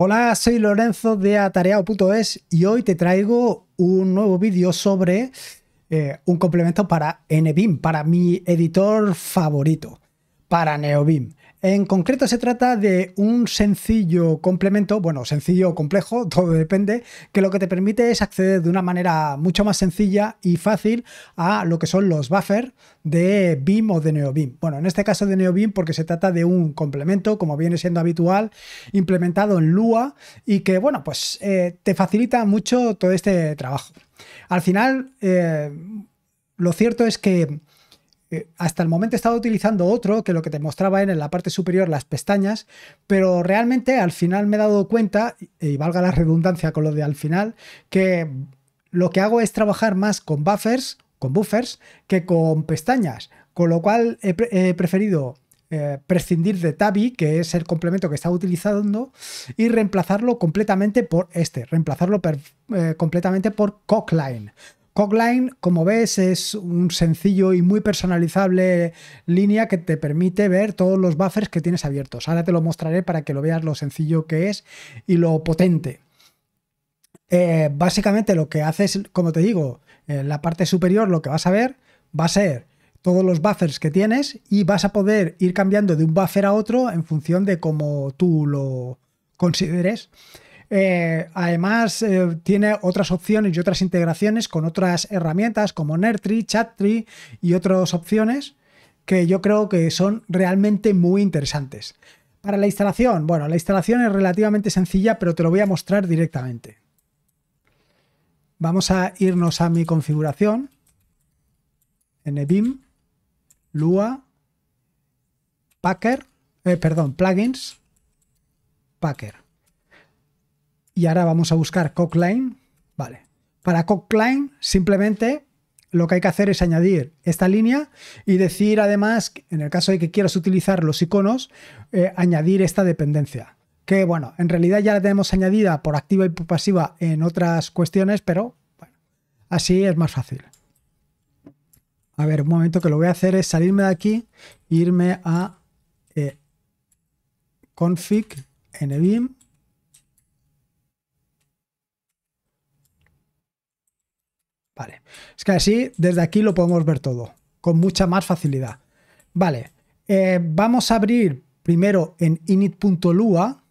Hola, soy Lorenzo de atareado.es y hoy te traigo un nuevo vídeo sobre eh, un complemento para NBIM, para mi editor favorito, para NeoBIM. En concreto se trata de un sencillo complemento, bueno, sencillo o complejo, todo depende, que lo que te permite es acceder de una manera mucho más sencilla y fácil a lo que son los buffers de BIM o de NeoBIM. Bueno, en este caso de NeoBIM porque se trata de un complemento, como viene siendo habitual, implementado en Lua y que, bueno, pues eh, te facilita mucho todo este trabajo. Al final, eh, lo cierto es que eh, hasta el momento he estado utilizando otro que lo que te mostraba en la parte superior las pestañas, pero realmente al final me he dado cuenta, y valga la redundancia con lo de al final, que lo que hago es trabajar más con buffers, con buffers, que con pestañas, con lo cual he, preferido eh, prescindir de Tabi, que es el complemento que estaba utilizando, y reemplazarlo completamente por este, reemplazarlo eh, completamente por Cockline. Cogline, como ves, es un sencillo y muy personalizable línea que te permite ver todos los buffers que tienes abiertos. Ahora te lo mostraré para que lo veas lo sencillo que es y lo potente. Eh, básicamente lo que haces, como te digo, en la parte superior lo que vas a ver va a ser todos los buffers que tienes y vas a poder ir cambiando de un buffer a otro en función de cómo tú lo consideres. Eh, además, eh, tiene otras opciones y otras integraciones con otras herramientas como Nertree, Chattree y otras opciones que yo creo que son realmente muy interesantes. Para la instalación, bueno, la instalación es relativamente sencilla, pero te lo voy a mostrar directamente. Vamos a irnos a mi configuración. NBIM, Lua, Packer, eh, perdón, plugins, Packer. Y ahora vamos a buscar Cockline. Vale. Para Cockline simplemente lo que hay que hacer es añadir esta línea y decir además, en el caso de que quieras utilizar los iconos, eh, añadir esta dependencia. Que bueno, en realidad ya la tenemos añadida por activa y por pasiva en otras cuestiones, pero así es más fácil. A ver, un momento que lo voy a hacer es salirme de aquí, irme a eh, config en Vale. Es que así desde aquí lo podemos ver todo con mucha más facilidad. Vale. Eh, vamos a abrir primero en init.lua.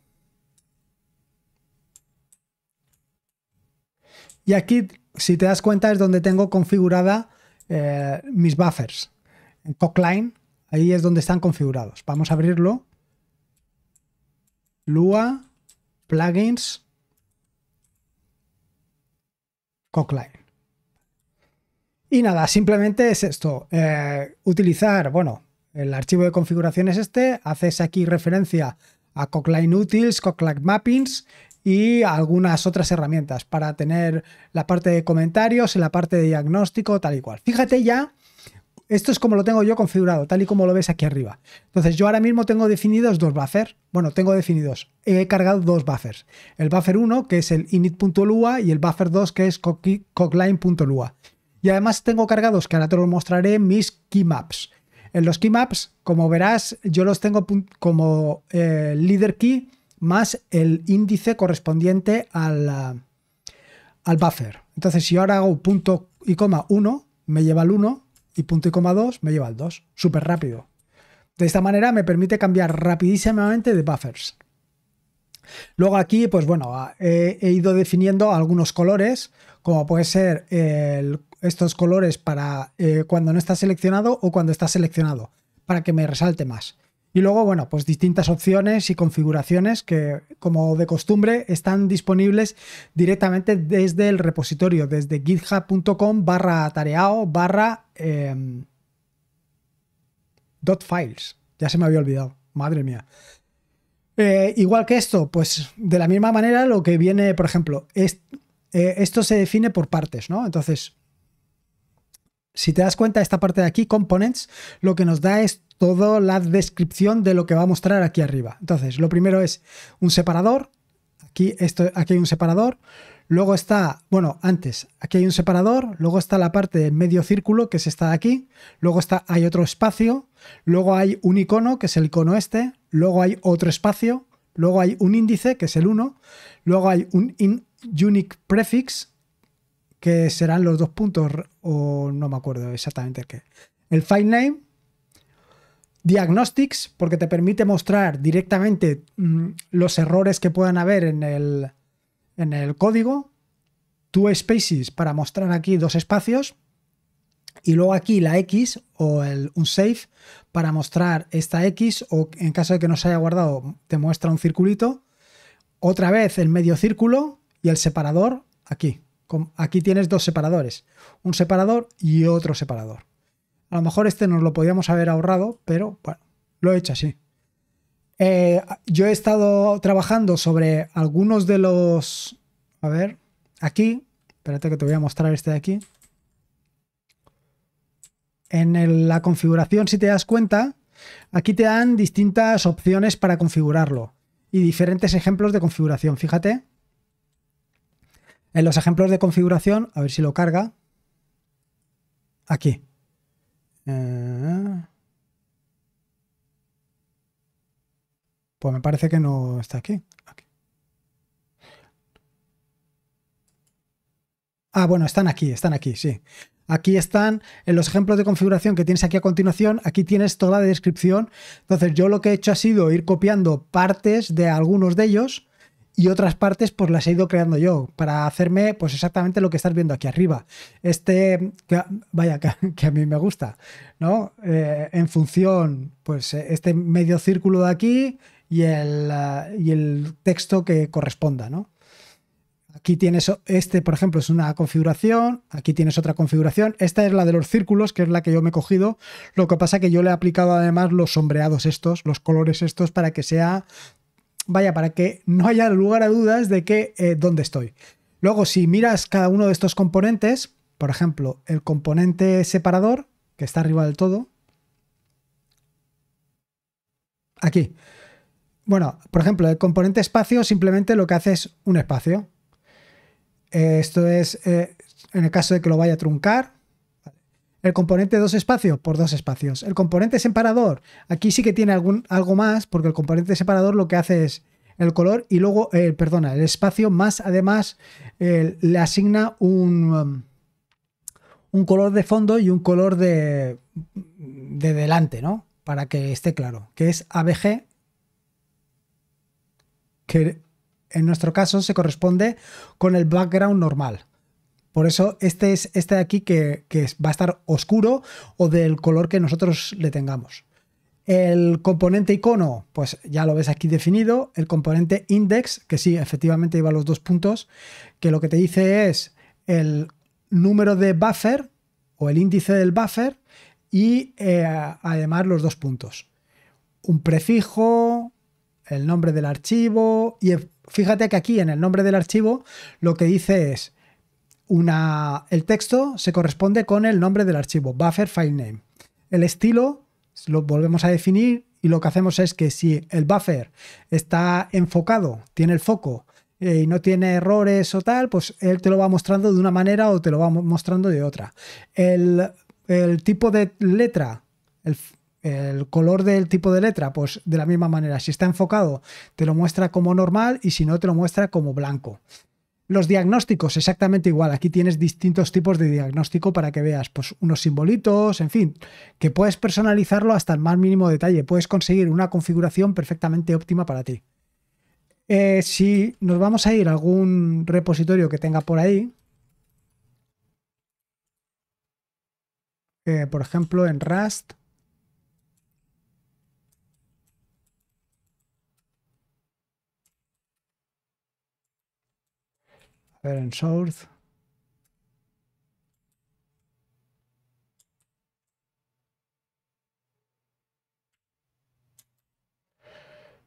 Y aquí, si te das cuenta, es donde tengo configurada eh, mis buffers. En Cockline, ahí es donde están configurados. Vamos a abrirlo. Lua, plugins, Cockline. Y nada, simplemente es esto, eh, utilizar, bueno, el archivo de configuración es este, haces aquí referencia a Cockline Utils, Cockline Mappings y algunas otras herramientas para tener la parte de comentarios, la parte de diagnóstico, tal y cual. Fíjate ya, esto es como lo tengo yo configurado, tal y como lo ves aquí arriba. Entonces yo ahora mismo tengo definidos dos buffers, bueno, tengo definidos, he cargado dos buffers. El buffer 1, que es el init.lua, y el buffer 2, que es cockline.lua. Y además tengo cargados, que ahora te los mostraré, mis keymaps. En los keymaps, como verás, yo los tengo como eh, leader key más el índice correspondiente al, ah, al buffer. Entonces, si ahora hago punto y coma 1, me lleva al 1 y punto y coma 2 me lleva al 2. Súper rápido. De esta manera me permite cambiar rapidísimamente de buffers. Luego aquí, pues bueno, he, ido definiendo algunos colores, como puede ser estos colores para eh, cuando no está seleccionado o cuando está seleccionado, para que me resalte más. Y luego, bueno, pues distintas opciones y configuraciones que, como de costumbre, están disponibles directamente desde el repositorio, desde github.com barra tareao barra em, .files. Ya se me había olvidado, madre mía. Eh, igual que esto, pues de la misma manera lo que viene, por ejemplo, es, eh, esto se define por partes, ¿no? Entonces, si te das cuenta, esta parte de aquí, components, lo que nos da es toda la descripción de lo que va a mostrar aquí arriba. Entonces, lo primero es un separador. Aquí, esto, aquí hay un separador. Luego está, bueno, antes, aquí hay un separador. Luego está la parte del medio círculo, que es esta aquí. Luego está, hay otro espacio. Luego hay un icono, que es el icono este luego hay otro espacio, luego hay un índice, que es el 1, luego hay un unique prefix, que serán los dos puntos, o no me acuerdo exactamente qué. El file name, diagnostics, porque te permite mostrar directamente mm, los errores que puedan haber en el, en el código, two spaces para mostrar aquí dos espacios, y luego aquí la X o un save para mostrar esta X o en caso de que no se haya guardado te muestra un circulito. Otra vez el medio círculo y el separador aquí. Aquí tienes dos separadores, un separador y otro separador. A lo mejor este nos lo podíamos haber ahorrado, pero bueno, lo he hecho así. Eh, yo he estado trabajando sobre algunos de los... A ver, aquí. Espérate que te voy a mostrar este de aquí. En la configuración, si te das cuenta, aquí te dan distintas opciones para configurarlo y diferentes ejemplos de configuración. Fíjate. En los ejemplos de configuración, a ver si lo carga. Aquí. Eh, pues me parece que no está aquí. Ah, bueno, están aquí, están aquí, sí. Aquí están en los ejemplos de configuración que tienes aquí a continuación. Aquí tienes toda la descripción. Entonces, yo lo que he hecho ha sido ir copiando partes de algunos de ellos y otras partes pues las he ido creando yo para hacerme pues exactamente lo que estás viendo aquí arriba. Este, vaya, que, a mí me gusta, ¿no? Eh, en función, pues este medio círculo de aquí y y el texto que corresponda, ¿no? Aquí tienes este, por ejemplo, es una configuración, aquí tienes otra configuración. Esta es la de los círculos, que es la que yo me he cogido. Lo que pasa que yo le he aplicado además los sombreados estos, los colores estos, para que sea, vaya, para que no haya lugar a dudas de que eh, dónde estoy. Luego, si miras cada uno de estos componentes, por ejemplo, el componente separador, que está arriba del todo, aquí. Bueno, por ejemplo, el componente espacio simplemente lo que hace es un espacio. Eh, esto es eh, en el caso de que lo vaya a truncar. El componente dos espacios por dos espacios. El componente separador, aquí sí que tiene algún, algo más, porque el componente separador lo que hace es el color y luego, eh, perdona, el espacio más además le asigna un, um, un color de fondo y un color de, de delante, ¿no? Para que esté claro, que es ABG, que en nuestro caso se corresponde con el background normal. Por eso este es este de aquí que, va a estar oscuro o del color que nosotros le tengamos. El componente icono, pues ya lo ves aquí definido. El componente index, que sí, efectivamente a los dos puntos, que lo que te dice es el número de buffer o el índice del buffer y eh, además los dos puntos. Un prefijo, el nombre del archivo y fíjate que aquí en el nombre del archivo lo que dice es una, el texto se corresponde con el nombre del archivo, buffer file name. El estilo lo volvemos a definir y lo que hacemos es que si el buffer está enfocado, tiene el foco eh, y no tiene errores o tal, pues él te lo va mostrando de una manera o te lo va mostrando de otra. El, el tipo de letra, el, el color del tipo de letra, pues de la misma manera, si está enfocado, te lo muestra como normal y si no, te lo muestra como blanco. Los diagnósticos, exactamente igual. Aquí tienes distintos tipos de diagnóstico para que veas pues, unos simbolitos, en fin, que puedes personalizarlo hasta el más mínimo detalle. Puedes conseguir una configuración perfectamente óptima para ti. Eh, si nos vamos a ir a algún repositorio que tenga por ahí, eh, por ejemplo en Rust, A ver, en Source.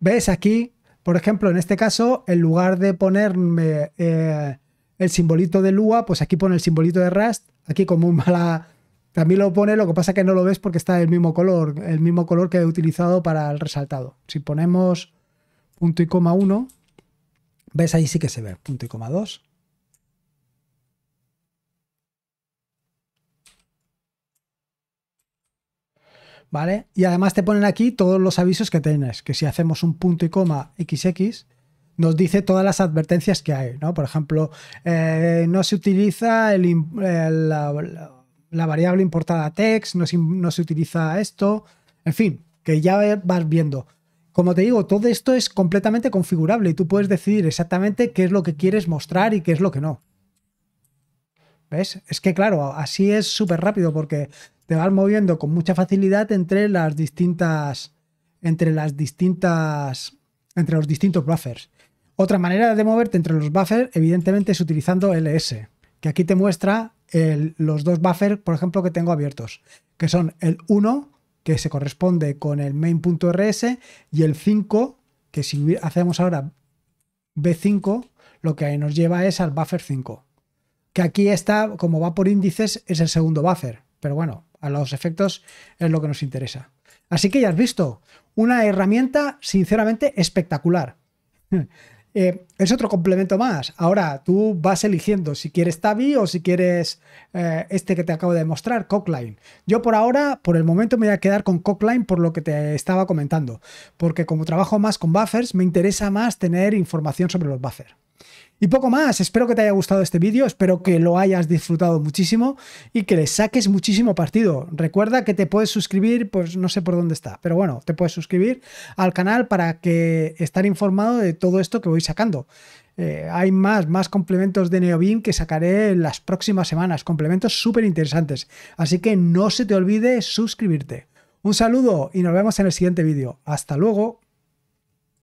¿Ves aquí? Por ejemplo, en este caso, en lugar de ponerme eh, el simbolito de Lua, pues aquí pone el simbolito de Rust. Aquí como un mala... También lo pone, lo que pasa que no lo ves porque está el mismo color, el mismo color que he utilizado para el resaltado. Si ponemos punto y coma 1, ves ahí sí que se ve, punto y coma 2. ¿vale? Y además te ponen aquí todos los avisos que tienes, que si hacemos un punto y coma XX, nos dice todas las advertencias que hay, ¿no? Por ejemplo, eh, no se utiliza el, la, variable importada text, no se, no se utiliza esto, en fin, que ya vas viendo. Como te digo, todo esto es completamente configurable y tú puedes decidir exactamente qué es lo que quieres mostrar y qué es lo que no. ¿Ves? Es que claro, así es súper rápido porque te vas moviendo con mucha facilidad entre las distintas. Entre las distintas. Entre los distintos buffers. Otra manera de moverte entre los buffers, evidentemente, es utilizando ls, que aquí te muestra los dos buffers, por ejemplo, que tengo abiertos, que son el 1, que se corresponde con el main.rs, y el 5, que si hacemos ahora b5, lo que nos lleva es al buffer 5. Que aquí está, como va por índices, es el segundo buffer. Pero bueno, a los efectos es lo que nos interesa. Así que ya has visto, una herramienta sinceramente espectacular. Eh, es otro complemento más. Ahora tú vas eligiendo si quieres tabi o si quieres eh, este que te acabo de mostrar, Cockline. Yo por ahora, por el momento me voy a quedar con Cockline por lo que te estaba comentando, porque como trabajo más con buffers, me interesa más tener información sobre los buffers. Y poco más, espero que te haya gustado este vídeo, espero que lo hayas disfrutado muchísimo y que le saques muchísimo partido. Recuerda que te puedes suscribir, pues no sé por dónde está, pero bueno, te puedes suscribir al canal para que estar informado de todo esto que voy sacando. Eh, hay más, más complementos de Neobin que sacaré en las próximas semanas, complementos súper interesantes. Así que no se te olvide suscribirte. Un saludo y nos vemos en el siguiente vídeo. Hasta luego.